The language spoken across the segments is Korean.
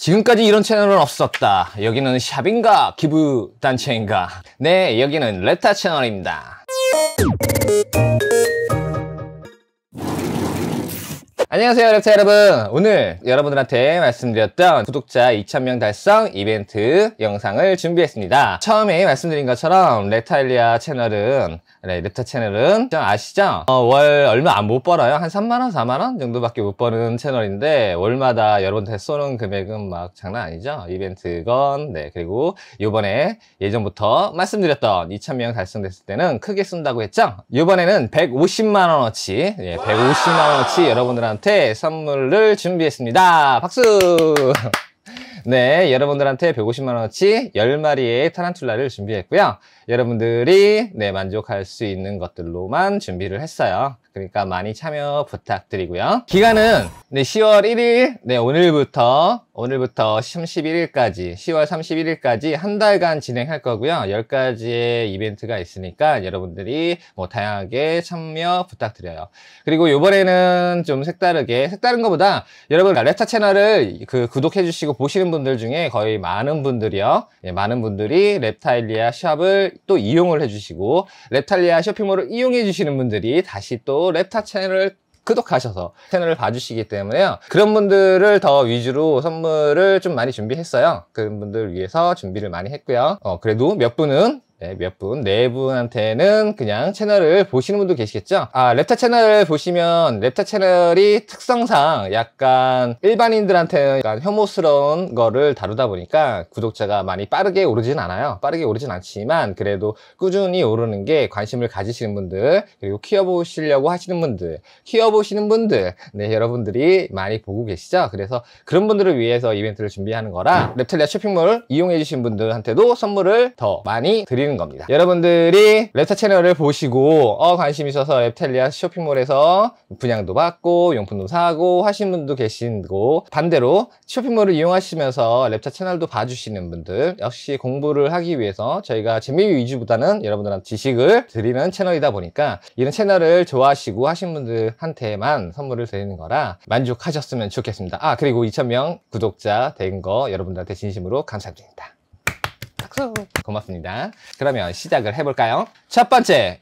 지금까지 이런 채널은 없었다. 여기는 샵인가? 기부 단체인가? 네, 여기는 레타 채널입니다. 안녕하세요 레타 여러분 오늘 여러분들한테 말씀드렸던 구독자 2,000명 달성 이벤트 영상을 준비했습니다 처음에 말씀드린 것처럼 레타일리아 채널은 네, 랩터 채널은 아시죠? 어, 월 얼마 안 못 벌어요. 한 3만원, 4만원 정도밖에 못 버는 채널인데 월마다 여러분한테 쏘는 금액은 막 장난 아니죠? 이벤트건, 네, 그리고 이번에 예전부터 말씀드렸던 2천명 달성됐을 때는 크게 쏜다고 했죠? 이번에는 150만원어치, 예, 150만원어치 여러분들한테 선물을 준비했습니다. 박수! 네, 여러분들한테 150만원어치 10마리의 타란툴라를 준비했고요. 여러분들이 네, 만족할 수 있는 것들로만 준비를 했어요. 그러니까 많이 참여 부탁드리고요. 기간은 네, 10월 1일, 네, 오늘부터, 오늘부터 31일까지, 10월 31일까지 한 달간 진행할 거고요. 10가지의 이벤트가 있으니까 여러분들이 뭐 다양하게 참여 부탁드려요. 그리고 이번에는 좀 색다르게, 색다른 것보다 여러분 레타 채널을 그 구독해주시고 보시는 분들 중에 거의 많은 분들이요. 예, 많은 분들이 랩타일리아 샵을 또 이용을 해주시고 랩타일리아 쇼핑몰을 이용해 주시는 분들이 다시 또 랩타 채널을 구독하셔서 채널을 봐주시기 때문에요 그런 분들을 더 위주로 선물을 좀 많이 준비했어요 그런 분들 위해서 준비를 많이 했고요 어, 그래도 몇 분은 네, 몇 분, 네 분한테는 그냥 채널을 보시는 분도 계시겠죠? 아, 랩타 채널을 보시면 랩타 채널이 특성상 약간 일반인들한테는 약간 혐오스러운 거를 다루다 보니까 구독자가 많이 빠르게 오르진 않아요. 빠르게 오르진 않지만 그래도 꾸준히 오르는 게 관심을 가지시는 분들, 그리고 키워보시려고 하시는 분들, 키워보시는 분들, 네, 여러분들이 많이 보고 계시죠? 그래서 그런 분들을 위해서 이벤트를 준비하는 거라 랩텔리아 쇼핑몰 이용해주신 분들한테도 선물을 더 많이 드리는 되는 겁니다 여러분들이 랩타 채널을 보시고 어, 관심 있어서 랩텔리아 쇼핑몰에서 분양도 받고 용품도 사고 하신 분도 계시고 반대로 쇼핑몰을 이용하시면서 랩타 채널도 봐주시는 분들 역시 공부를 하기 위해서 저희가 재미 위주보다는 여러분들한테 지식을 드리는 채널이다 보니까 이런 채널을 좋아하시고 하신 분들한테만 선물을 드리는 거라 만족하셨으면 좋겠습니다 아 그리고 2,000명 구독자 된 거 여러분들한테 진심으로 감사드립니다 박수 고맙습니다 그러면 시작을 해볼까요? 첫 번째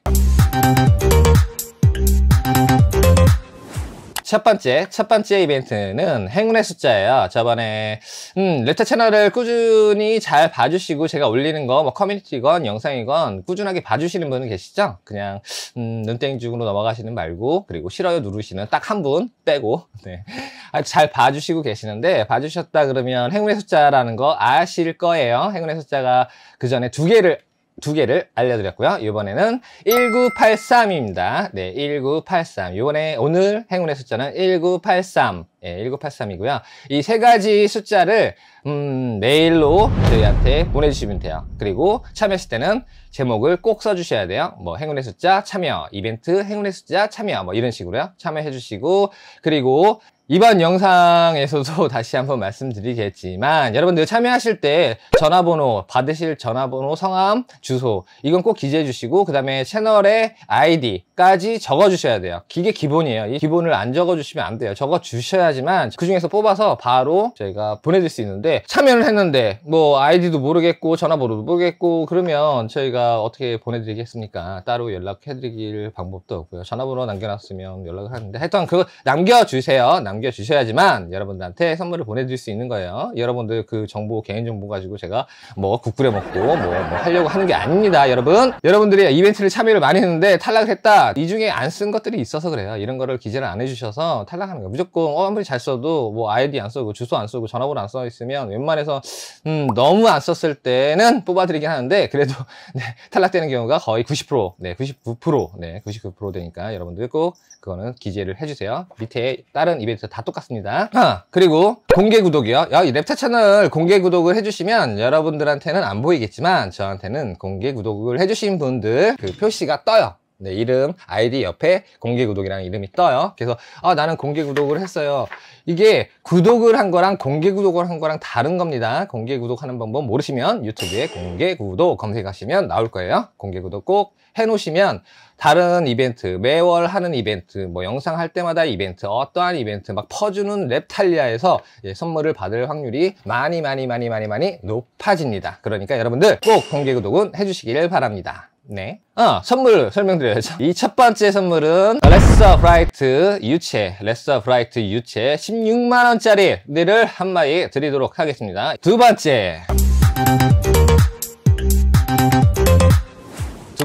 첫 번째, 첫 번째 이벤트는 행운의 숫자예요. 저번에 음, 랩터 채널을 꾸준히 잘 봐주시고 제가 올리는 거뭐 커뮤니티건 영상이건 꾸준하게 봐주시는 분은 계시죠? 그냥 음, 눈땡이 중으로 넘어가시는 말고 그리고 싫어요 누르시는 딱 한 분 빼고 네. 아, 잘 봐주시고 계시는데 봐주셨다 그러면 행운의 숫자라는 거 아실 거예요. 행운의 숫자가 그 전에 두 개를 두 개를 알려드렸고요. 이번에는 1983입니다. 네, 1983. 이번에 오늘 행운의 숫자는 1983. 예, 1983이고요. 이 세 가지 숫자를 음, 메일로 저희한테 보내주시면 돼요. 그리고 참여했을 때는 제목을 꼭 써주셔야 돼요. 뭐 행운의 숫자 참여, 이벤트 행운의 숫자 참여, 뭐 이런 식으로요. 참여해주시고 그리고 이번 영상에서도 다시 한번 말씀드리겠지만 여러분들 참여하실 때 전화번호, 받으실 전화번호, 성함, 주소 이건 꼭 기재해 주시고 그 다음에 채널의 아이디까지 적어 주셔야 돼요 이게 기본이에요 이 기본을 안 적어 주시면 안 돼요 적어 주셔야지만 그 중에서 뽑아서 바로 저희가 보내드릴 수 있는데 참여를 했는데 뭐 아이디도 모르겠고 전화번호도 모르겠고 그러면 저희가 어떻게 보내드리겠습니까 따로 연락해 드리길 방법도 없고요 전화번호 남겨놨으면 연락을 하는데 하여튼 그거 남겨주세요 남 남겨주셔야지만 여러분들한테 선물을 보내드릴 수 있는 거예요. 여러분들 그 정보, 개인정보 가지고 제가 뭐 국구려 먹고 뭐, 뭐 하려고 하는 게 아닙니다. 여러분. 여러분들이 이벤트를 참여를 많이 했는데 탈락을 했다. 이 중에 안 쓴 것들이 있어서 그래요. 이런 거를 기재를 안 해주셔서 탈락하는 거예요. 무조건 어, 아무리 잘 써도 뭐 아이디 안 쓰고 주소 안 쓰고 전화번호 안 써 있으면 웬만해서 음, 너무 안 썼을 때는 뽑아드리긴 하는데 그래도 네, 탈락되는 경우가 거의 90% 네, 99% 네, 99% 되니까 여러분들 꼭 그거는 기재를 해주세요. 밑에 다른 이벤트 랩터 다 똑같습니다 아, 그리고 공개 구독이요 이 랩터 채널 공개 구독을 해주시면 여러분들한테는 안 보이겠지만 저한테는 공개 구독을 해주신 분들 그 표시가 떠요 네, 이름, 아이디 옆에 공개 구독이랑 이름이 떠요. 그래서 아, 나는 공개 구독을 했어요. 이게 구독을 한 거랑 공개 구독을 한 거랑 다른 겁니다. 공개 구독하는 방법 모르시면 유튜브에 공개 구독 검색하시면 나올 거예요. 공개 구독 꼭 해놓으시면 다른 이벤트, 매월 하는 이벤트, 뭐 영상 할 때마다 이벤트, 어떠한 이벤트 막 퍼주는 랩탈리아에서 예, 선물을 받을 확률이 많이 많이 많이 많이 많이 높아집니다. 그러니까 여러분들 꼭 공개 구독은 해주시길 바랍니다. 네. 어, 선물 설명드려야죠. 이 첫 번째 선물은 레스터 브라이트 유채, 레스터 브라이트 유채 16만원짜리를 한 마리 드리도록 하겠습니다. 두 번째.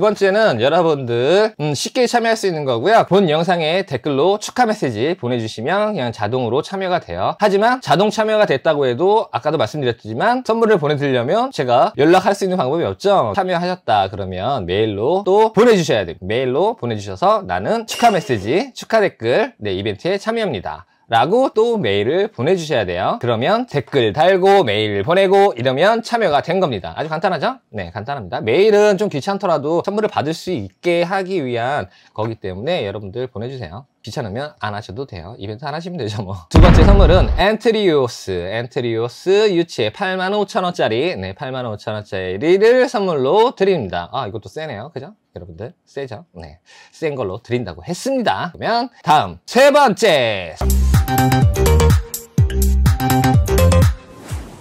번째는 여러분들 음, 쉽게 참여할 수 있는 거고요. 본 영상에 댓글로 축하 메시지 보내주시면 그냥 자동으로 참여가 돼요. 하지만 자동 참여가 됐다고 해도 아까도 말씀드렸지만 선물을 보내드리려면 제가 연락할 수 있는 방법이 없죠. 참여하셨다 그러면 메일로 또 보내주셔야 돼요. 메일로 보내주셔서 나는 축하 메시지, 축하 댓글 네 이벤트에 참여합니다. 라고 또 메일을 보내주셔야 돼요. 그러면 댓글 달고 메일 보내고 이러면 참여가 된 겁니다. 아주 간단하죠? 네, 간단합니다. 메일은 좀 귀찮더라도 선물을 받을 수 있게 하기 위한 거기 때문에 여러분들 보내주세요. 귀찮으면 안 하셔도 돼요. 이벤트 안 하시면 되죠, 뭐. 두 번째 선물은 엔트리오스, 엔트리오스 유치의 85,000원짜리, 네, 85,000원짜리를 선물로 드립니다. 아, 이것도 세네요. 그죠? 여러분들, 세죠? 네. 센 걸로 드린다고 했습니다. 그러면 다음, 세 번째!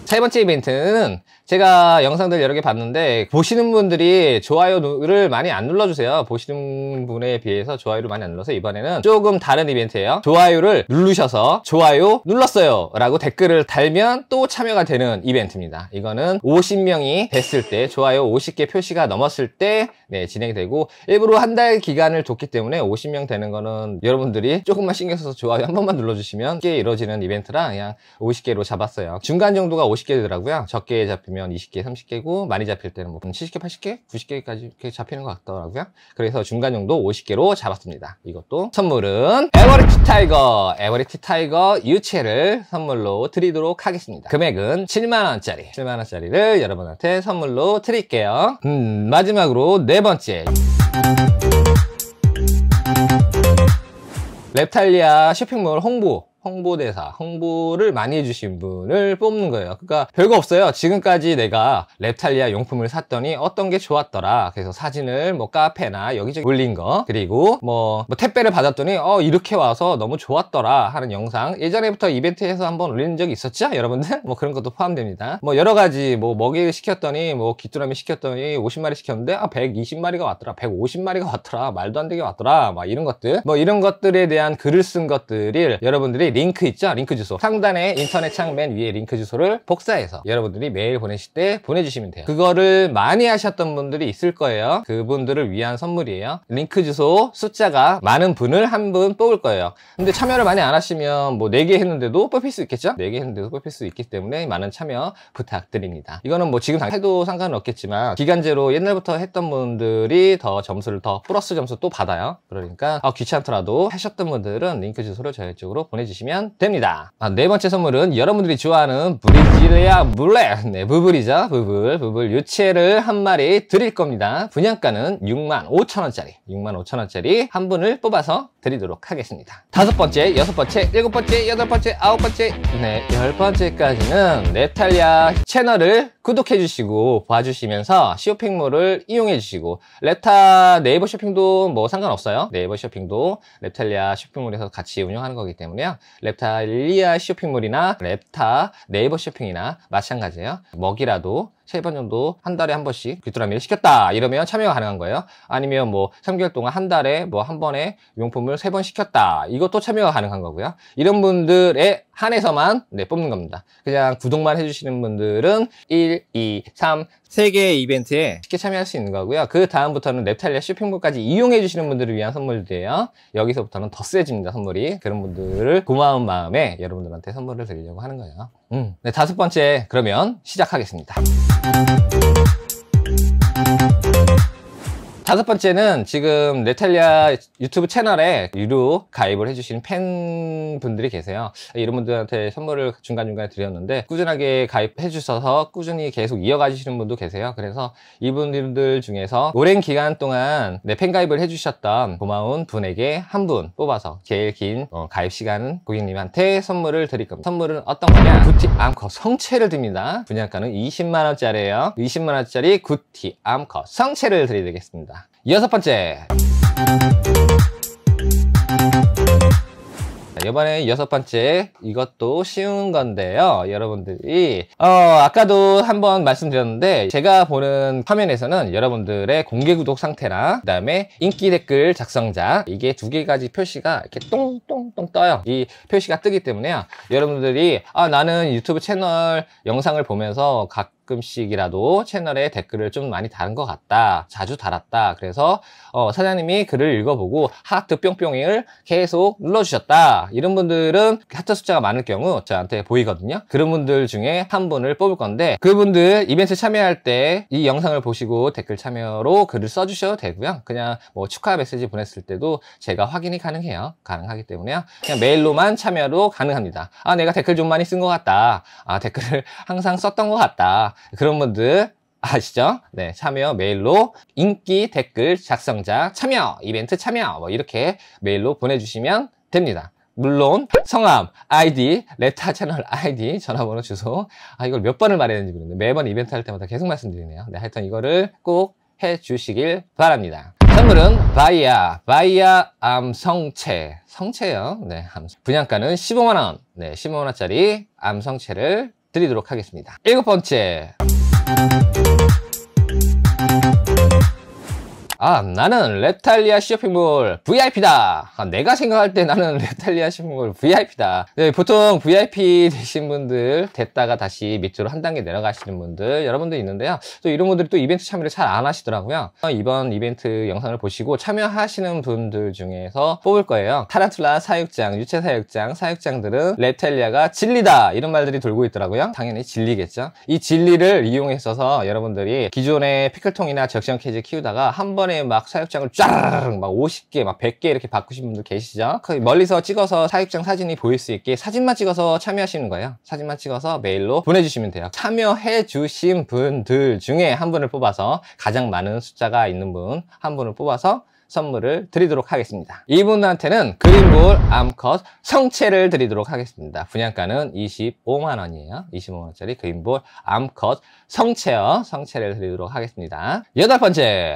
세 번째 이벤트는 제가 영상들 여러 개 봤는데 보시는 분들이 좋아요를 많이 안 눌러주세요 보시는 분에 비해서 좋아요를 많이 안 눌러서 이번에는 조금 다른 이벤트예요 좋아요를 누르셔서 좋아요 눌렀어요 라고 댓글을 달면 또 참여가 되는 이벤트입니다 이거는 50명이 됐을 때 좋아요 50개 표시가 넘었을 때 네, 진행이 되고 일부러 한 달 기간을 뒀기 때문에 50명 되는 거는 여러분들이 조금만 신경 써서 좋아요 한 번만 눌러주시면 꽤 이루어지는 이벤트라 그냥 50개로 잡았어요 중간 정도가 50개더라고요 되 적게 잡히면 잡히면 20개, 30개고 많이 잡힐 때는 뭐 70개, 80개, 90개까지 이렇게 잡히는 것 같더라고요. 그래서 중간 정도 50개로 잡았습니다. 이것도 선물은 에버리티 타이거, 에버리티 타이거 유체를 선물로 드리도록 하겠습니다. 금액은 7만원짜리, 7만원짜리를 여러분한테 선물로 드릴게요. 음, 마지막으로 네 번째. 랩탈리아 쇼핑몰 홍보 홍보대사, 홍보를 많이 해주신 분을 뽑는 거예요. 그러니까 별거 없어요. 지금까지 내가 랩탈리아 용품을 샀더니 어떤 게 좋았더라. 그래서 사진을 뭐 카페나 여기저기 올린 거 그리고 뭐, 뭐 택배를 받았더니 어 이렇게 와서 너무 좋았더라 하는 영상 예전에부터 이벤트에서 한번 올린 적이 있었죠? 여러분들? 뭐 그런 것도 포함됩니다. 뭐 여러 가지 뭐 먹이를 시켰더니 뭐 귀뚜라미 시켰더니 50마리 시켰는데 아 120마리가 왔더라. 150마리가 왔더라. 말도 안 되게 왔더라. 막 이런 것들 뭐 이런 것들에 대한 글을 쓴 것들을 여러분들이 링크 있죠? 링크 주소. 상단에 인터넷 창 맨 위에 링크 주소를 복사해서 여러분들이 메일 보내실 때 보내주시면 돼요. 그거를 많이 하셨던 분들이 있을 거예요. 그분들을 위한 선물이에요. 링크 주소 숫자가 많은 분을 한 분 뽑을 거예요. 근데 참여를 많이 안 하시면 뭐 4개 했는데도 뽑힐 수 있겠죠? 4개 했는데도 뽑힐 수 있기 때문에 많은 참여 부탁드립니다. 이거는 뭐 지금 해도 상관은 없겠지만 기간제로 옛날부터 했던 분들이 더 점수를 더 플러스 점수 또 받아요. 그러니까 귀찮더라도 하셨던 분들은 링크 주소를 저희 쪽으로 보내주시면 보내주시면 됩니다. 아, 네 번째 선물은 여러분들이 좋아하는 브리지레아 물레 네, 부블이죠. 부블, 부블 유채를 한 마리 드릴 겁니다. 분양가는 6만 5천 원짜리 6만 5천 원짜리 한 분을 뽑아서 드리도록 하겠습니다. 다섯 번째, 여섯 번째, 일곱 번째, 여덟 번째, 아홉 번째, 네, 열 번째까지는 레탈리아 채널을 구독해 주시고 봐주시면서 쇼핑몰을 이용해 주시고 레타 네이버 쇼핑도 뭐 상관없어요. 네이버 쇼핑도 레탈리아 쇼핑몰에서 같이 운영하는 거기 때문에요. 랩탈리아 타 쇼핑몰이나 랩타 네이버 쇼핑이나 마찬가지예요. 먹이라도 세번 정도 한 달에 한 번씩 귀뚜라미를 시켰다 이러면 참여가 가능한 거예요 아니면 뭐 3개월 동안 한 달에 뭐 한 번에 용품을 세 번 시켰다 이것도 참여가 가능한 거고요 이런 분들의 한해서만 네, 뽑는 겁니다 그냥 구독만 해주시는 분들은 1, 2, 3 3개의 이벤트에 쉽게 참여할 수 있는 거고요 그 다음부터는 랩탈리아 쇼핑몰까지 이용해 주시는 분들을 위한 선물들이에요 여기서부터는 더 세집니다 선물이 그런 분들을 고마운 마음에 여러분들한테 선물을 드리려고 하는 거예요 음, 네, 다섯 번째 그러면 시작하겠습니다. 다섯 번째는 지금 네탈리아 유튜브 채널에 유료 가입을 해주신 팬분들이 계세요. 이런 분들한테 선물을 중간중간에 드렸는데 꾸준하게 가입해 주셔서 꾸준히 계속 이어가 주시는 분도 계세요. 그래서 이분들 중에서 오랜 기간 동안 내 팬가입을 해주셨던 고마운 분에게 한 분 뽑아서 제일 긴 어, 가입 시간 고객님한테 선물을 드릴 겁니다. 선물은 어떤 거냐? 구티 암컷 성체를 드립니다. 분양가는 20만원짜리예요. 20만원짜리 구티 암컷 성체를 드리겠습니다. 여섯 번째 이번에 여섯 번째 이것도 쉬운 건데요 여러분들이 어, 아까도 한번 말씀드렸는데 제가 보는 화면에서는 여러분들의 공개 구독 상태랑 그 다음에 인기 댓글 작성자 이게 두개까지 표시가 이렇게 똥똥똥 떠요 이 표시가 뜨기 때문에요 여러분들이 아 나는 유튜브 채널 영상을 보면서 각 가끔씩이라도 채널에 댓글을 좀 많이 다른 것 같다. 자주 달았다. 그래서 어, 사장님이 글을 읽어보고 하트 뿅뿅을 계속 눌러주셨다. 이런 분들은 하트 숫자가 많을 경우 저한테 보이거든요. 그런 분들 중에 한 분을 뽑을 건데 그분들 이벤트 참여할 때 이 영상을 보시고 댓글 참여로 글을 써주셔도 되고요. 그냥 뭐 축하 메시지 보냈을 때도 제가 확인이 가능해요. 가능하기 때문에요. 그냥 메일로만 참여로 가능합니다. 아 내가 댓글 좀 많이 쓴 것 같다. 아 댓글을 항상 썼던 것 같다. 그런 분들 아시죠? 네, 참여 메일로 인기 댓글 작성자 참여, 이벤트 참여 뭐 이렇게 메일로 보내주시면 됩니다. 물론 성함, 아이디, 레타 채널 아이디, 전화번호, 주소 아 이걸 몇 번을 말해야 되는지 모르겠는데 매번 이벤트 할 때마다 계속 말씀드리네요. 네, 하여튼 이거를 꼭 해주시길 바랍니다. 선물은 바이아, 바이아 암 성체, 성체요. 네, 분양가는 15만원, 네, 15만원짜리 암 성체를 드리도록 하겠습니다. 일곱 번째. 아 나는 레탈리아 쇼핑몰 VIP다 아, 내가 생각할 때 나는 레탈리아 쇼핑몰 VIP다 네, 보통 VIP 되신 분들 됐다가 다시 밑으로 한 단계 내려가시는 분들 여러분들 있는데요 또 이런 분들이 또 이벤트 참여를 잘 안 하시더라고요 이번 이벤트 영상을 보시고 참여하시는 분들 중에서 뽑을 거예요 타란툴라 사육장, 유체 사육장, 사육장들은 레탈리아가 진리다 이런 말들이 돌고 있더라고요 당연히 진리겠죠 이 진리를 이용해서 여러분들이 기존의 피클통이나 적시형 케이지 키우다가 한 번에 번에막 사육장을 쫙 막 50개 막 100개 이렇게 바꾸신 분들 계시죠 멀리서 찍어서 사육장 사진이 보일 수 있게 사진만 찍어서 참여하시는 거예요 사진만 찍어서 메일로 보내주시면 돼요 참여해 주신 분들 중에 한 분을 뽑아서 가장 많은 숫자가 있는 분 한 분을 뽑아서 선물을 드리도록 하겠습니다 이분한테는 그린볼 암컷 성체를 드리도록 하겠습니다 분양가는 25만원이에요 25만원짜리 그린볼 암컷 성체요 성체를 드리도록 하겠습니다 여덟 번째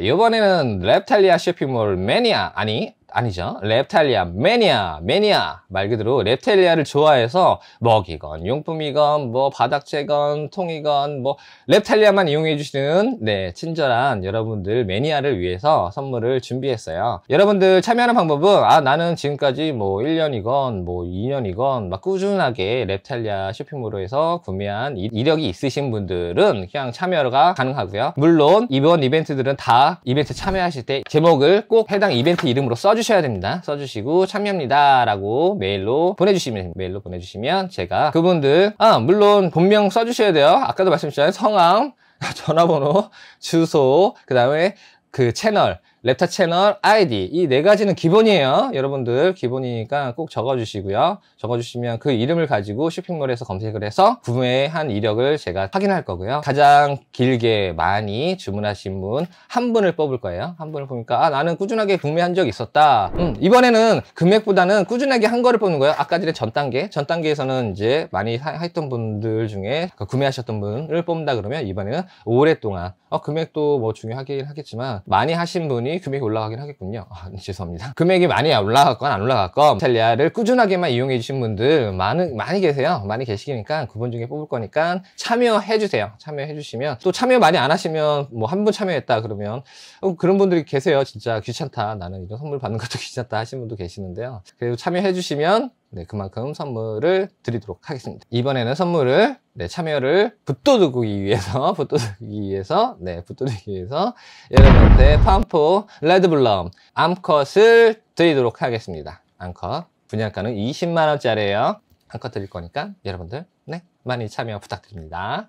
이번에는 랩탈리아 쇼핑몰 매니아 아니 아니죠. 랩탈리아 매니아, 매니아 말 그대로 랩탈리아를 좋아해서 먹이건 용품이건 뭐 바닥재건 통이건 뭐 랩탈리아만 이용해 주시는 네 친절한 여러분들 매니아를 위해서 선물을 준비했어요. 여러분들 참여하는 방법은 아 나는 지금까지 뭐 1년이건 뭐 2년이건 막 꾸준하게 랩탈리아 쇼핑몰로 해서 구매한 이력이 있으신 분들은 그냥 참여가 가능하고요. 물론 이번 이벤트들은 다 이벤트 참여하실 때 제목을 꼭 해당 이벤트 이름으로 써주 써주셔야 됩니다. 써주시고 참여합니다 라고 메일로 보내주시면 메일로 보내주시면 제가 그분들 아 물론 본명 써주셔야 돼요. 아까도 말씀드렸잖아요. 성함, 전화번호, 주소, 그 다음에 그 채널 랩타 채널 아이디 이 네 가지는 기본이에요 여러분들 기본이니까 꼭 적어주시고요 적어주시면 그 이름을 가지고 쇼핑몰에서 검색을 해서 구매한 이력을 제가 확인할 거고요 가장 길게 많이 주문하신 분 한 분을 뽑을 거예요 한 분을 보니까 아 나는 꾸준하게 구매한 적 있었다 음, 이번에는 금액보다는 꾸준하게 한 거를 뽑는 거예요 아까 전에 전 단계 전 단계에서는 이제 많이 하, 했던 분들 중에 그 구매하셨던 분을 뽑는다 그러면 이번에는 오랫동안 어, 금액도 뭐 중요하긴 하겠지만 많이 하신 분이 당연히 금액이 올라가긴 하겠군요. 아, 죄송합니다. 금액이 많이 올라갔건 안 올라갔건 이탈리아를 꾸준하게만 이용해 주신 분들 많은, 많이 계세요. 많이 계시니까 그분 중에 뽑을 거니까 참여해 주세요. 참여해 주시면 또 참여 많이 안 하시면 뭐한분 참여했다 그러면 어, 그런 분들이 계세요. 진짜 귀찮다. 나는 이런 선물 받는 것도 귀찮다 하신 분도 계시는데요. 그래도 참여해 주시면 네, 그만큼 선물을 드리도록 하겠습니다. 이번에는 선물을 네, 참여를 붙도두기 위해서 붙도두기 위해서 네, 붙도두기 위해서 여러분한테 팜포 레드블럼 암컷을 드리도록 하겠습니다. 암컷 분양가는 20만 원짜리예요. 암컷 드릴 거니까 여러분들 네, 많이 참여 부탁드립니다.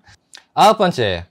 아홉 번째.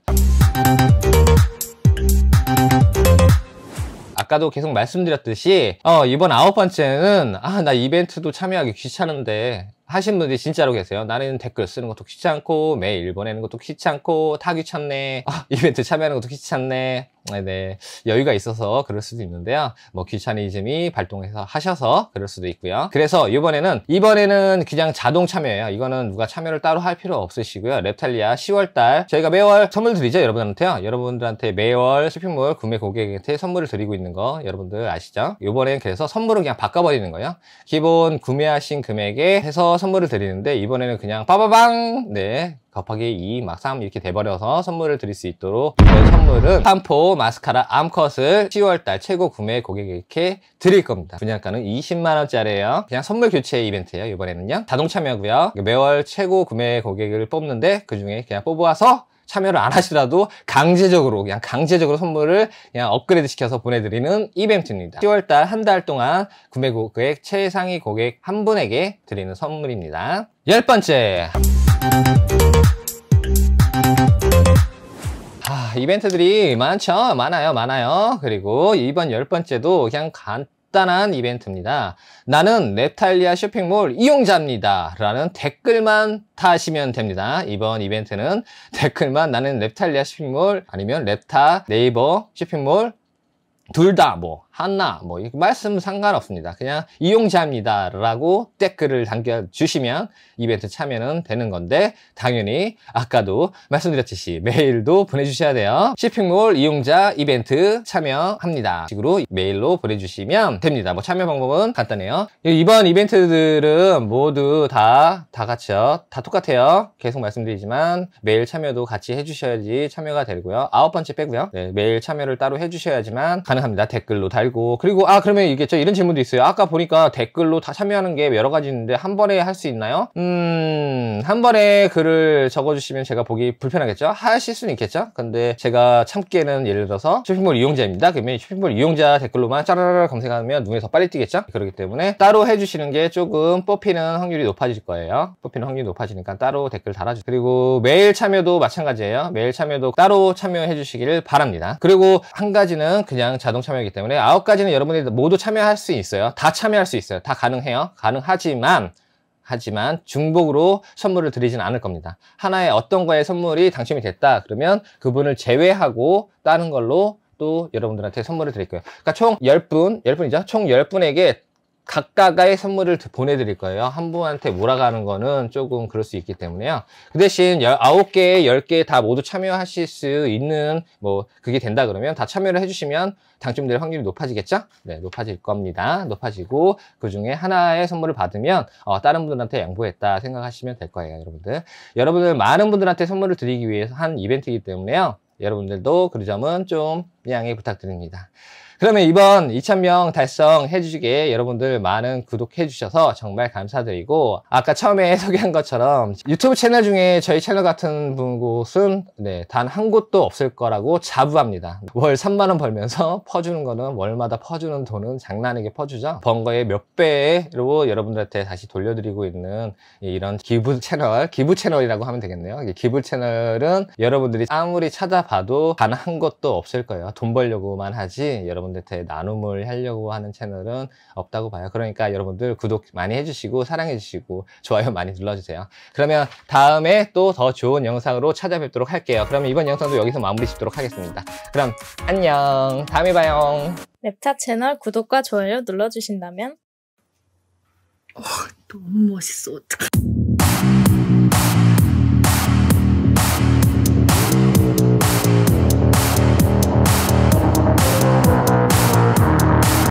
아까도 계속 말씀드렸듯이 어, 이번 아홉 번째는 아 나 이벤트도 참여하기 귀찮은데 하신 분들이 진짜로 계세요. 나는 댓글 쓰는 것도 귀찮고 매일 보내는 것도 귀찮고 다 귀찮네. 아, 이벤트 참여하는 것도 귀찮네. 네, 네, 여유가 있어서 그럴 수도 있는데요. 뭐 귀차니즘이 발동해서 하셔서 그럴 수도 있고요. 그래서 이번에는 이번에는 그냥 자동 참여예요. 이거는 누가 참여를 따로 할 필요 없으시고요. 랩탈리아 10월달 저희가 매월 선물 드리죠 여러분들한테요. 여러분들한테 매월 쇼핑몰 구매 고객한테 선물을 드리고 있는 거 여러분들 아시죠? 이번엔 그래서 선물을 그냥 바꿔버리는 거예요. 기본 구매하신 금액에 해서 선물을 드리는데 이번에는 그냥 빠바방 네 곱하기 2막3 이렇게 돼버려서 선물을 드릴 수 있도록 저희 선물은 3포 마스카라, 암컷을 10월달 최고 구매 고객에게 드릴 겁니다. 분양가는 20만원짜리예요. 그냥 선물 교체 이벤트예요. 이번에는요. 자동 참여고요. 매월 최고 구매 고객을 뽑는데 그중에 그냥 뽑아서 참여를 안 하시더라도 강제적으로 그냥 강제적으로 선물을 그냥 업그레이드 시켜서 보내드리는 이벤트입니다. 10월달 한 달 동안 구매 고객 최상위 고객 한 분에게 드리는 선물입니다. 열 번째. 이벤트들이 많죠? 많아요, 많아요. 그리고 이번 열 번째도 그냥 간단한 이벤트입니다. 나는 랩탈리아 쇼핑몰 이용자입니다. 라는 댓글만 타시면 됩니다. 이번 이벤트는 댓글만 나는 랩탈리아 쇼핑몰 아니면 랩타 네이버 쇼핑몰 둘다뭐 한나 뭐 말씀 상관없습니다. 그냥 이용자입니다라고 댓글을 남겨주시면 이벤트 참여는 되는 건데 당연히 아까도 말씀드렸듯이 메일도 보내주셔야 돼요. 쇼핑몰 이용자 이벤트 참여합니다. 식으로 메일로 보내주시면 됩니다. 뭐 참여 방법은 간단해요. 이번 이벤트들은 모두 다 다 같이요. 다 똑같아요. 계속 말씀드리지만 메일 참여도 같이 해주셔야지 참여가 되고요. 아홉 번째 빼고요. 네, 메일 참여를 따로 해주셔야지만 가능합니다. 댓글로 달고 알고 그리고 아 그러면 이게 저 이런 질문도 있어요 아까 보니까 댓글로 다 참여하는 게 여러 가지 있는데 한 번에 할 수 있나요? 음 한 번에 글을 적어주시면 제가 보기 불편하겠죠 하실 수는 있겠죠 근데 제가 참기에는 예를 들어서 쇼핑몰 이용자입니다 그러면 쇼핑몰 이용자 댓글로만 짜라라 검색하면 눈에서 빨리 띄겠죠 그렇기 때문에 따로 해주시는 게 조금 뽑히는 확률이 높아질 거예요 뽑히는 확률이 높아지니까 따로 댓글 달아주세요 그리고 매일 참여도 마찬가지예요 매일 참여도 따로 참여해 주시기를 바랍니다 그리고 한 가지는 그냥 자동 참여이기 때문에 아홉 아홉 가지는 여러분들이 모두 참여할 수 있어요. 다 참여할 수 있어요. 다 가능해요. 가능하지만 하지만 중복으로 선물을 드리진 않을 겁니다. 하나의 어떤 거에 선물이 당첨이 됐다 그러면 그분을 제외하고 다른 걸로 또 여러분들한테 선물을 드릴 거예요. 그러니까 총 10분, 10분이죠? 총 10분에게 각각의 선물을 보내드릴 거예요. 한 분한테 몰아가는 거는 조금 그럴 수 있기 때문에요. 그 대신 9개 10개 다 모두 참여하실 수 있는 뭐 그게 된다 그러면 다 참여를 해주시면 당첨될 확률이 높아지겠죠? 네, 높아질 겁니다. 높아지고 그중에 하나의 선물을 받으면 어, 다른 분들한테 양보했다 생각하시면 될 거예요. 여러분들. 여러분들 많은 분들한테 선물을 드리기 위해서 한 이벤트이기 때문에요. 여러분들도 그 점은 좀 양해 부탁드립니다. 그러면 이번 2,000명 달성해 주시게 여러분들 많은 구독해 주셔서 정말 감사드리고 아까 처음에 소개한 것처럼 유튜브 채널 중에 저희 채널 같은 곳은 네, 단 한 곳도 없을 거라고 자부합니다. 월 3만원 벌면서 퍼주는 거는 월마다 퍼주는 돈은 장난이게 퍼주죠. 번 거의 몇 배로 여러분들한테 다시 돌려드리고 있는 이런 기부 채널, 기부 채널이라고 하면 되겠네요. 기부 채널은 여러분들이 아무리 찾아봐도 단 한 곳도 없을 거예요. 돈 벌려고만 하지 여러분 여러분들 대 나눔을 하려고 하는 채널은 없다고 봐요. 그러니까 여러분들 구독 많이 해주시고 사랑해주시고 좋아요 많이 눌러주세요. 그러면 다음에 또 더 좋은 영상으로 찾아뵙도록 할게요. 그러면 이번 영상도 여기서 마무리 짓도록 하겠습니다. 그럼 안녕. 다음에 봐요. 랩탑 채널 구독과 좋아요 눌러주신다면 어, 너무 멋있어. 어떡해.